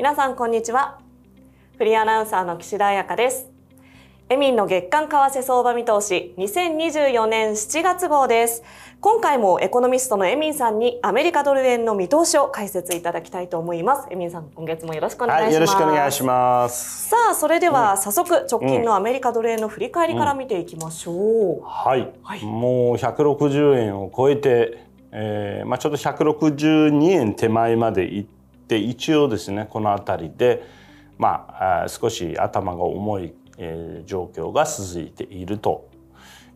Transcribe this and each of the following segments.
皆さんこんにちはフリーアナウンサーの岸田彩香ですエミンの月間為替相場見通し2024年7月号です今回もエコノミストのエミンさんにアメリカドル円の見通しを解説いただきたいと思いますエミンさん今月もよろしくお願いします、はい、よろしくお願いしますさあそれでは早速直近のアメリカドル円の振り返りから見ていきましょう、うんうん、はい、はい、もう160円を超えてえーまあ、ちょっと162円手前まで行ってで一応ですねこの辺りで、まあ、少し頭が重い、えー、状況が続いていると。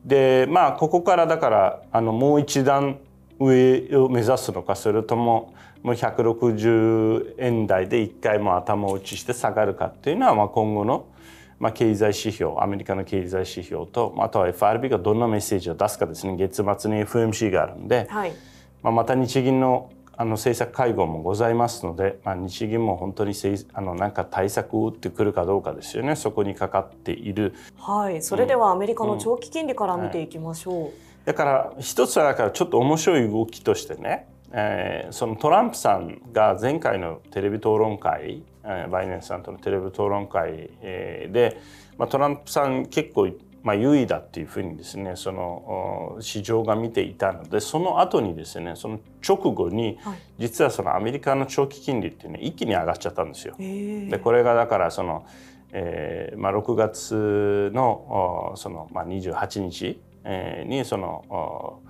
でまあここからだからあのもう一段上を目指すのかそれとももう160円台で一回も頭打ちして下がるかっていうのは、まあ、今後の、まあ、経済指標アメリカの経済指標とあとは FRB がどんなメッセージを出すかですね月末に FMC があるんで、はいまあ、また日銀のあの政策会合もございますので、まあ、日銀も本当にあのなんか対策を打ってくるかどうかですよねそこにかかっている。はい、それではアメリカの長期金利から見ていきましょう。うんはい、だから一つはだからちょっと面白い動きとしてね、えー、そのトランプさんが前回のテレビ討論会バイデンさんとのテレビ討論会で、まあ、トランプさん結構ま優位だっていうふうにですねその市場が見ていたのでその後にですねその直後に、実はそのアメリカの長期金利っていうのは一気に上がっちゃったんですよ。でこれがだからその、えー、まあ、6月のその、まあ、28日にその、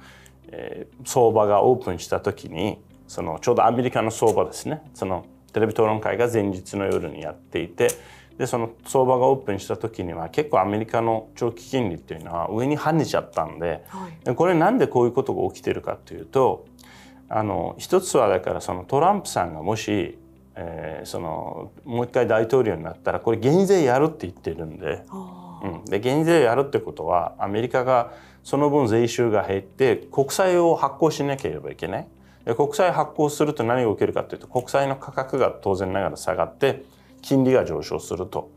えー、相場がオープンした時にそのちょうどアメリカの相場ですねそのテレビ討論会が前日の夜にやっていて。でその相場がオープンした時には結構アメリカの長期金利っていうのは上に跳ねちゃったんで、はい、これなんでこういうことが起きてるかというとあの一つはだからそのトランプさんがもし、えー、そのもう一回大統領になったらこれ減税やるって言ってるんで,、うん、で減税やるってことはアメリカがその分税収が減って国債を発行しなければいけない。で国債発行すると何が起きるかというと国債の価格が当然ながら下がって金利が上昇すると。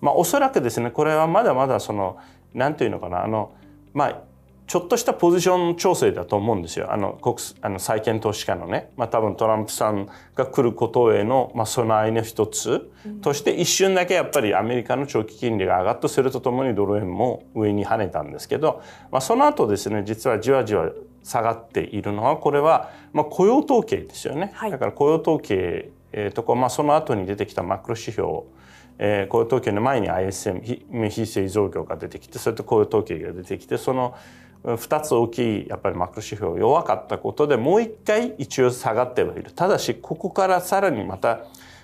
まあ、おそらくですねこれはまだまだそのなんていうのかなあの、まあ、ちょっとしたポジション調整だと思うんですよあの国あの債券投資家のね、まあ、多分トランプさんが来ることへの、まあ、備えの一つとして一瞬だけやっぱりアメリカの長期金利が上がっとするとともにドル円も上に跳ねたんですけど、まあ、その後ですね実はじわじわ下がっているのはこれは、まあ、雇用統計ですよね、はい、だから雇用統計えー、とこ、まあ、その後に出てきたマクロ指標、えー、雇用統計の前に ISM 非製造業が出てきてそれと雇用統計が出てきてその2つ大きいやっぱりマクロ指標弱かったことでもう一回一応下がってはいるただしここからさらにまた、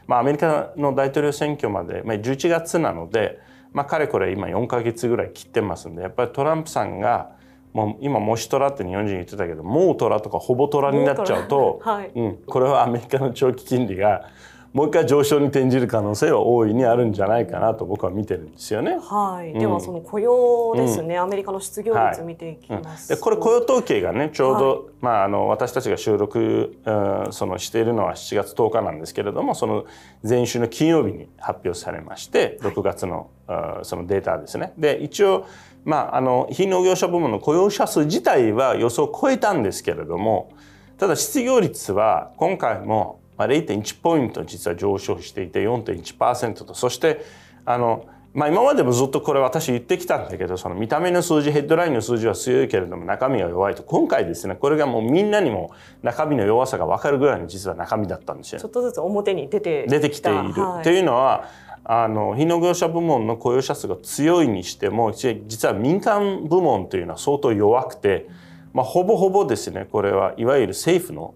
まあ、アメリカの大統領選挙まで、まあ、11月なので、まあ、かれこれ今4か月ぐらい切ってますんでやっぱりトランプさんがまあ、今「もし虎」って日本人言ってたけど「もう虎」とか「ほぼ虎」になっちゃうと、はいうん、これはアメリカの長期金利がもう一回上昇に転じる可能性は大いにあるんじゃないかなと僕は見てるんですよね。はい、うん、ではその雇用ですね、うん、アメリカの失業率見ていきます、はい、でこれ雇用統計がねちょうど、はい、まあ、あの私たちが収録、うん、そのしているのは7月10日なんですけれどもその前週の金曜日に発表されまして6月の、はい、そのデータですね。で一応まあ、あの非農業者部門の雇用者数自体は予想を超えたんですけれどもただ失業率は今回も0.1ポイント実は上昇していて4.1%とそしてあの、まあ、今までもずっとこれ私言ってきたんだけどその見た目の数字ヘッドラインの数字は強いけれども中身は弱いと今回ですねこれがもうみんなにも中身の弱さが分かるぐらいの実は中身だったんですよ、ね、ちょっとずつ表に出て出てきている、はい、というのはあの非農業者部門の雇用者数が強いにしても実は民間部門というのは相当弱くて、まあ、ほぼほぼですねこれはいわゆる政府の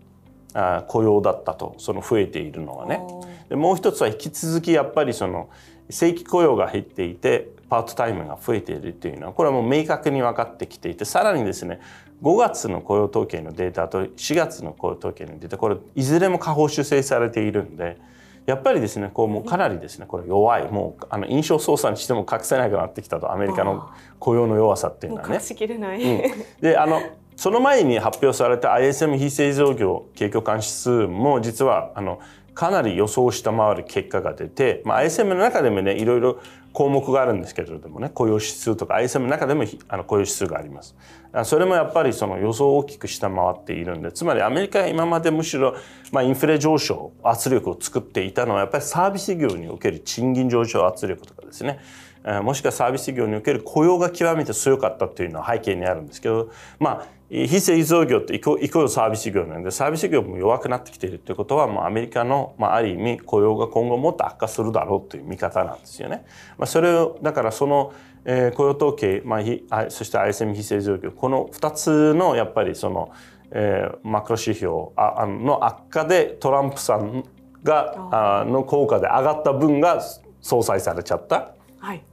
雇用だったとその増えているのはね。でもう一つは引き続きやっぱりその正規雇用が減っていてパートタイムが増えているというのはこれはもう明確に分かってきていてさらにですね5月の雇用統計のデータと4月の雇用統計のデータこれいずれも下方修正されているんで。やっぱりですねこうもうかなりですねこれ弱いもうあの印象操作にしても隠せなくなってきたとアメリカの雇用の弱さっていうのはね。うん、であのその前に発表された ISM 非製造業景況感指数も実はあのかなり予想を下回る結果が出て、まあ、ISM の中でもねいろいろ項目があるんですけれどもね雇用指数とか ISM の中でもあの雇用指数がありますそれもやっぱりその予想を大きく下回っているんでつまりアメリカは今までむしろ、まあ、インフレ上昇圧力を作っていたのはやっぱりサービス業における賃金上昇圧力とかですねもしくはサービス業における雇用が極めて強かったというのは背景にあるんですけどまあ非製造業ってイコイコールサービス業なんでサービス業も弱くなってきているってことはもうアメリカの、まあ、ある意味雇用が今後もっと悪化するだろうという見方なんですよね。まあ、それをだからその、えー、雇用統計、まあ、そして ISM 非製造業この2つのやっぱりその、えー、マクロ指標ああの悪化でトランプさんがあの効果で上がった分が相殺されちゃったっ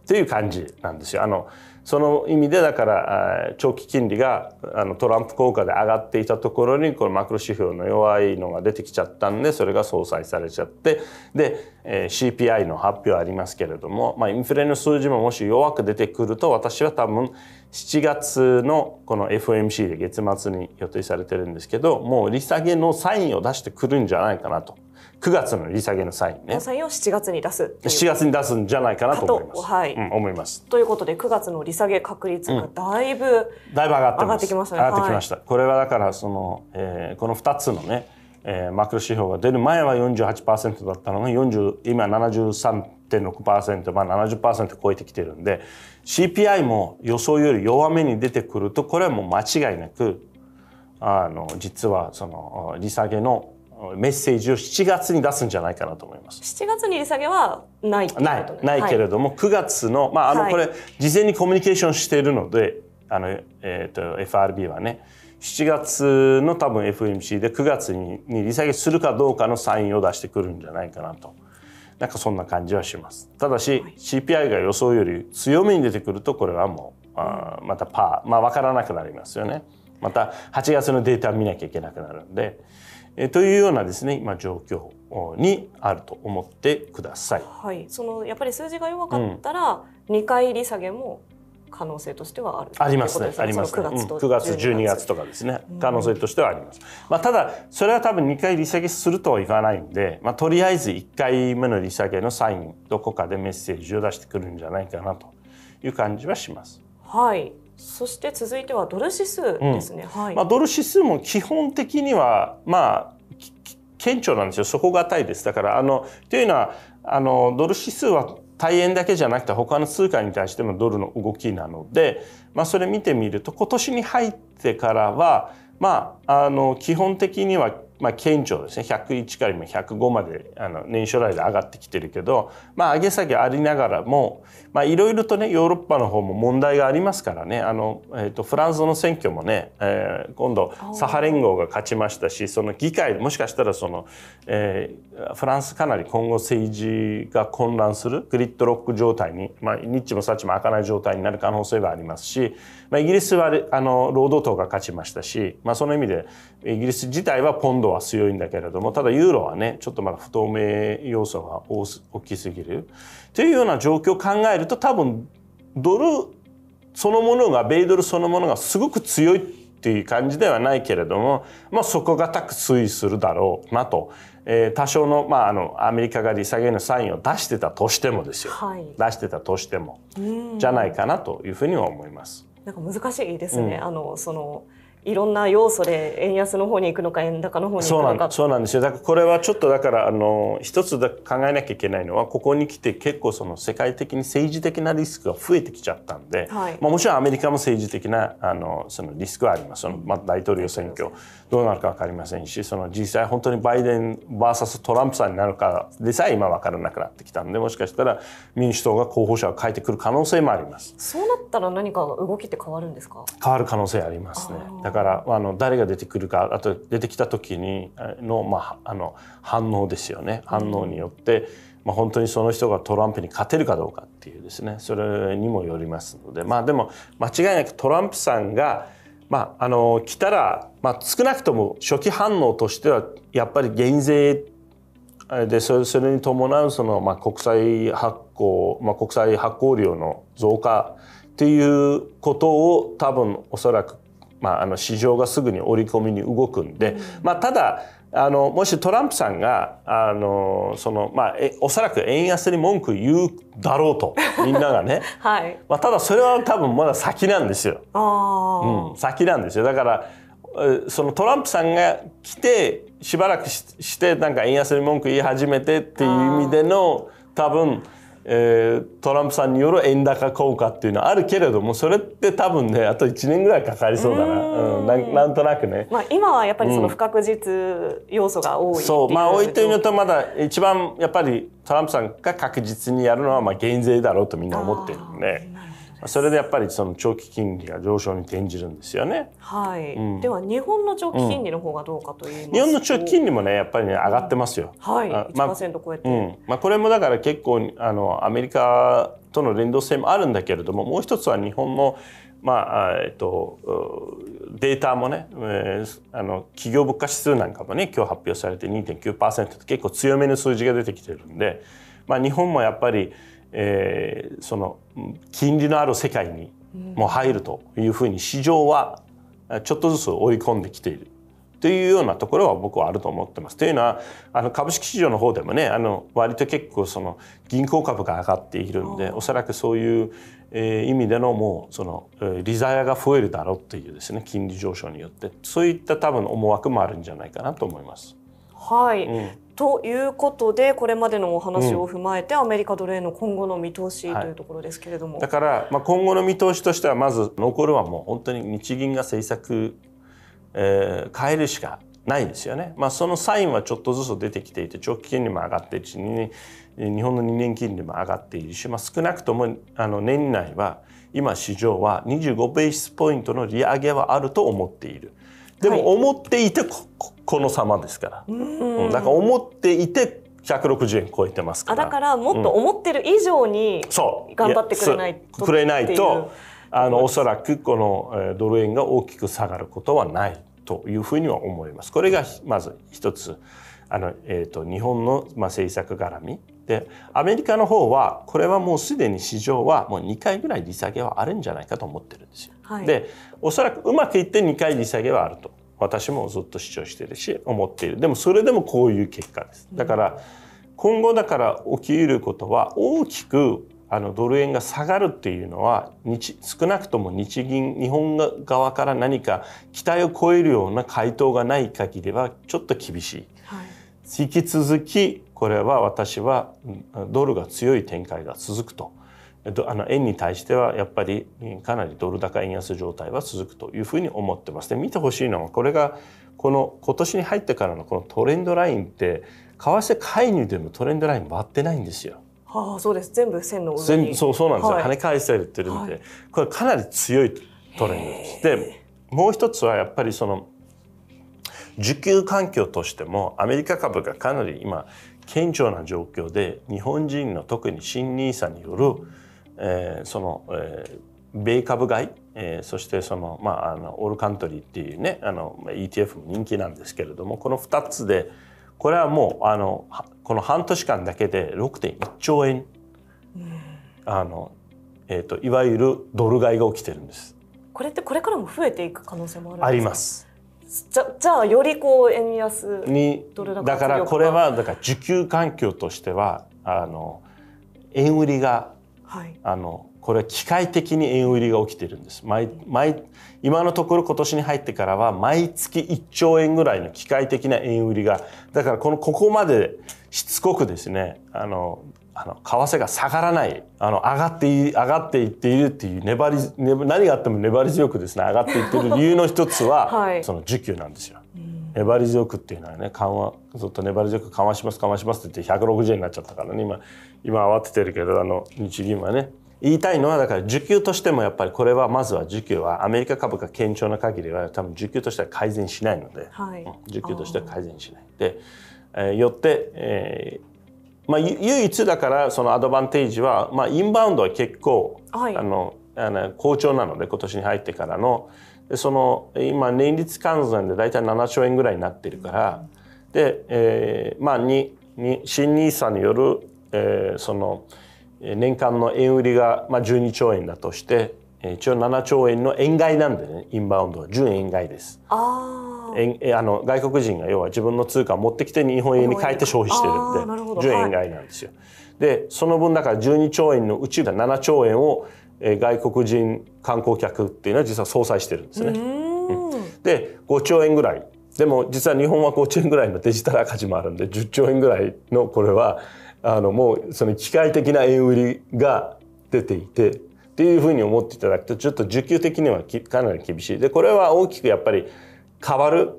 ていう感じなんですよ。あの、はいその意味でだから長期金利があのトランプ効果で上がっていたところにこのマクロ指標の弱いのが出てきちゃったんでそれが相殺されちゃってで、え CPI の発表ありますけれども、まあ、インフレの数字ももし弱く出てくると私は多分7月のこの FOMC で月末に予定されてるんですけどもう利下げのサインを出してくるんじゃないかなと9月の利下げの際ね。サインを7月に出す。7月に出すんじゃないかなと思います。はい、うん、思います。ということで9月の利下げ確率がだいぶ、うん、だいぶ上がって上がってきました、ね、上がってきました。はい、これはだからその、えー、この2つのね、えー、マクロ指標が出る前は48%だったのが40今73.6%まあ70%超えてきてるんで CPI も予想より弱めに出てくるとこれはもう間違いなくあの実はその利下げのメッセージを7月に出すんじゃないかなと思います。7月に利下げはないない、ないけれども、はい、9月の、まあ、あの、これ、事前にコミュニケーションしているので、あの、えっ、ー、と、FRB はね、7月の多分 FMC で9月に利下げするかどうかのサインを出してくるんじゃないかなと。なんかそんな感じはします。ただし、はい、CPI が予想より強めに出てくると、これはもう、あまたパー、まあ分からなくなりますよね。また8月のデータ見なきゃいけなくなるんで、えというようなですね今状況にあると思ってください。はい、そのやっぱり数字が弱かったら、うん、回利下げも可能性としてはあるありますねありますね9月十二月とかですね、可能性としてはあります、まあ、ただそれは多分二回利下げするとはいかないんで、まあ、とりあえず一回目の利下げのサインどこかでメッセージを出してくるんじゃないかなという感じはしますはいそして続いてはドル指数ですね、うんはい、まあ、ドル指数も基本的には、まあ、顕著なんですよ底堅いですだからあのというのはあのドル指数は大円だけじゃなくて他の通貨に対してもドルの動きなので、まあ、それ見てみると今年に入ってからは、まあ、あの基本的にはまあ、顕著ですね101から今105まであの年初来で上がってきてるけど、まあ、上げ下げありながらもいろいろとねヨーロッパの方も問題がありますからねあの、えー、とフランスの選挙もね、えー、今度左派連合が勝ちましたしその議会もしかしたらその、えー、フランスかなり今後政治が混乱するグリッドロック状態に、まあ、ニッチもサチも開かない状態になる可能性はありますし、まあ、イギリスはあの労働党が勝ちましたし、まあ、その意味でイギリス自体はポンドは強いんだけれども、ただユーロはね、ちょっとまだ不透明要素が大きすぎる。というような状況を考えると、多分、ドルそのものが、米ドルそのものがすごく強いっていう感じではないけれども、まあ、底堅く推移するだろうなと。えー、多少の,、まあ、あのアメリカが利下げのサインを出してたとしてもですよ、はい、出してたとしてもじゃないかなというふうには思います。なんか難しいですね、うん、あのそのいろんな要素で円安の方に行くのか円高の方に行くのかそうなんですよだからこれはちょっとだからあの一つだ考えなきゃいけないのはここに来て結構その世界的に政治的なリスクが増えてきちゃったんで、はい、まあ、もちろんアメリカも政治的なあのそのリスクはありますその、まあ、大統領選挙どうなるか分かりませんしその実際本当にバイデン VS トランプさんになるかでさえ今分からなくなってきたんでもしかしたら民主党が候補者を変えてくる可能性もありますそうなったら何か動きって変わるんですか変わる可能性ありますねだからあの誰が出てくるかあと出てきた時にの,、まあ、あの反応ですよね反応によって、まあ、本当にその人がトランプに勝てるかどうかっていうですねそれにもよりますのでまあでも間違いなくトランプさんが、まあ、あの来たら、まあ、少なくとも初期反応としてはやっぱり減税でそれに伴うその、まあ、国債発行、まあ、国債発行量の増加っていうことを多分おそらくまあ、あの市場がすぐに織り込みに動くんで、まあ、ただあのもしトランプさんがあのその、まあ、えおそらく円安に文句言うだろうと みんながね、はいまあ、ただそれは多分まだ先なんですよ。うん、先なんですよだからそのトランプさんが来てしばらくしてなんか円安に文句言い始めてっていう意味での多分。えー、トランプさんによる円高効果っていうのはあるけれどもそれって多分ねあと1年ぐらいかかりそうだなうんなんなんとなくね、まあ、今はやっぱりその不確実要素が多い、うん、そうまあ置いてみるとまだ一番やっぱりトランプさんが確実にやるのはまあ減税だろうとみんな思ってるんで。それでやっぱりその長期金利が上昇に転じるんですよね。はい。うん、では日本の長期金利の方がどうかという。日本の長期金利もねやっぱりね上がってますよ。はい。1%超えて。まあ、うん、まあこれもだから結構あのアメリカとの連動性もあるんだけれどももう一つは日本のまあえっと、データもね、えー、あの企業物価指数なんかもね今日発表されて2.9%と結構強めの数字が出てきてるんで、まあ、日本もやっぱり、えー、その金利のある世界にも入るというふうに市場はちょっとずつ追い込んできているというようなところは僕はあると思ってます。というのはあの株式市場の方でもねあの割と結構その銀行株が上がっているんでおそらくそういう、えー、意味でのもうその利ザヤが増えるだろうっていうですね金利上昇によってそういった多分思惑もあるんじゃないかなと思います。はい、うんということでこれまでのお話を踏まえて、うん、アメリカド隷の今後の見通しというところですけれども、はい、だから、まあ、今後の見通しとしてはまず残るはもう本当に日銀が政策、えー、変えるしかないですよね、まあ、そのサインはちょっとずつ出てきていて長期金利も上がっているし日本の2年金利も上がっているし、まあ、少なくともあの年内は今市場は25ベースポイントの利上げはあると思っている。でも思っていてここの様ですから、うん、だから思っていて160円超えてますからあだからもっと思ってる以上に頑張ってくれないと、くれないとあのおそらくこのドル円が大きく下がることはないというふうには思います。これがまず一つあの、えーと、と日本の、まあ、政策絡みでアメリカの方はこれはもうすでに市場はもう2回ぐらい利下げはあるんじゃないかと思ってるんですよ。はい、でおそらくうまくいって2回利下げはあると私もずっと主張してるし思っているでもそれでもこういう結果です。だから、今後だから起きることは大きくあのドル円が下がるっていうのは日少なくとも日銀日本側から何か期待を超えるような回答がない限りはちょっと厳しい、はい、引き続きこれは私はドルが強い展開が続くとあの円に対してはやっぱりかなりドル高円安状態は続くというふうに思ってます。で見てほしいのはこれがこの今年に入ってからのこのトレンドラインって為替介入でもトレンドライン割ってないんですよ。はあ、そうです全部線の上にそうそうなんですよ、はい、跳ね返されてるんで、はい、これかなり強いトレンドです。でもう一つはやっぱりその需給環境としてもアメリカ株がかなり今顕著な状況で日本人の特に新 nisa による、えー、その、えー、米株買い、えー、そしてその,、まあ、あのオールカントリーっていうねあの ETF も人気なんですけれどもこの2つでこれはもうあのこの半年間だけで6.1兆円、うん、あのえーと、といわゆるドル買いが起きてるんですこれってこれからも増えていく可能性もあるありますじゃじゃあよりこう円安にだからこれはだから受給環境としてはあの円売りが、はい、あのこれは機械的に円売りが起きているんです毎毎今のところ今年に入ってからは毎月1兆円ぐらいの機械的な円売りがだからこのここまでしつこくですねあのあの為替が下がらないあの上がってい上がっていっているっていう粘り何があっても粘り強くですね上がっていってる理由の一つは、はい、その需給なんですよ。粘り強くっていうのはね緩和ずっと粘り強く緩和します緩和しますって言って160円になっちゃったからね今今慌ててるけどあの日銀はね言いたいのはだから需給としてもやっぱりこれはまずは需給はアメリカ株が堅調な限りは多分需給としては改善しないので、はい、需給としては改善しない。で、えー、よって、えーまあ、唯一だからそのアドバンテージは、まあ、インバウンドは結構、はい、あのあの好調なので今年に入ってからのその今年率換算で大体7兆円ぐらいになってるから、うん、で、えー、まあにに新 NISA による、えー、その年間の円売りが、まあ、12兆円だとして一応7兆円の円買いなんでねインバウンドは純円買いです。あ円あの外国人が要は自分の通貨を持ってきて日本円に変えて消費してるんで10円以外なんですよ。でその分だから12兆円のうち7兆円を外国人観光客っていうのは実は相殺してるんですね。で5兆円ぐらいでも実は日本は5兆円ぐらいのデジタル赤字もあるんで10兆円ぐらいのこれはあのもうその機械的な円売りが出ていてっていうふうに思っていただくとちょっと需給的にはかなり厳しいでこれは大きくやっぱり変わる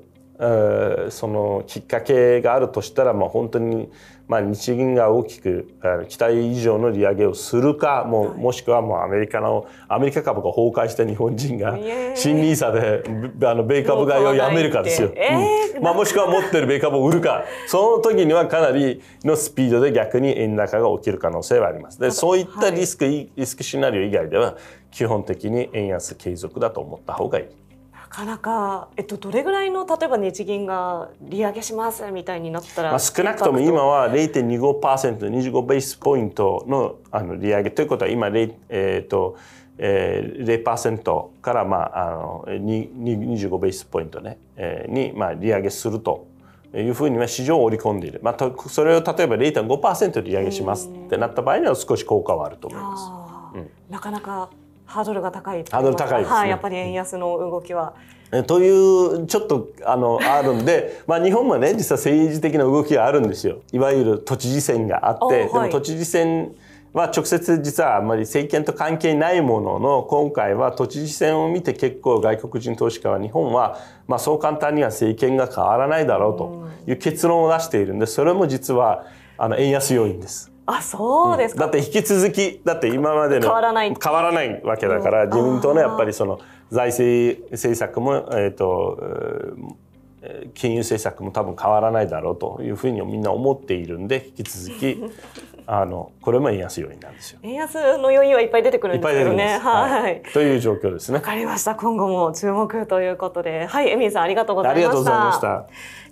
そのきっかけがあるとしたら、まあ、本当に、まあ、日銀が大きく期待以上の利上げをするかもうもしくはもうアメリカのアメリカ株が崩壊した日本人が新 NISA であの米株買いをやめるかですよ、えーうん、まあ、もしくは持ってる米株を売るかその時にはかなりのスピードで逆に円高が起きる可能性はありますでそういったリスク、リスクシナリオ以外では基本的に円安継続だと思った方がいい。かなか、えっと、どれぐらいの例えば日銀が利上げしますみたいになったら、まあ、少なくとも今は0.25%、25ベースポイントのあの利上げということは今、えー、っとえー、0%から、まあ、あの25ベースポイントね、えー、に、まあ、利上げするというふうには市場を織り込んでいる、まあ、それを例えば0.5%利上げしますってなった場合には少し効果はあると思います。うん、なかなかハードルが高いハードル高いです、ね、はやっぱり円安の動きは。というちょっとあのあるんで、まあ、日本もね実は政治的な動きがあるんですよいわゆる都知事選があって、でも都知事選は直接実はあんまり政権と関係ないものの今回は都知事選を見て結構外国人投資家は日本はまあそう簡単には政権が変わらないだろうという結論を出しているんでそれも実はあの円安要因です。あそうですか、うん、だって引き続きだって今までの変わらない変わらないわけだから、自民党のやっぱりその財政政策も、えーと、金融政策も多分変わらないだろうというふうにみんな思っているんで引き続き あのこれも円安要因なんですよ。円安の要因はいっぱい出てくるんですけね。いはい、という状況ですね。わかりました。今後も注目ということで、はい、エミさんありがとうございました。ありがとうございました。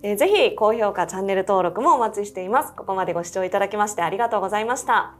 えー、ぜひ高評価、チャンネル登録もお待ちしています。ここまでご視聴いただきましてありがとうございました。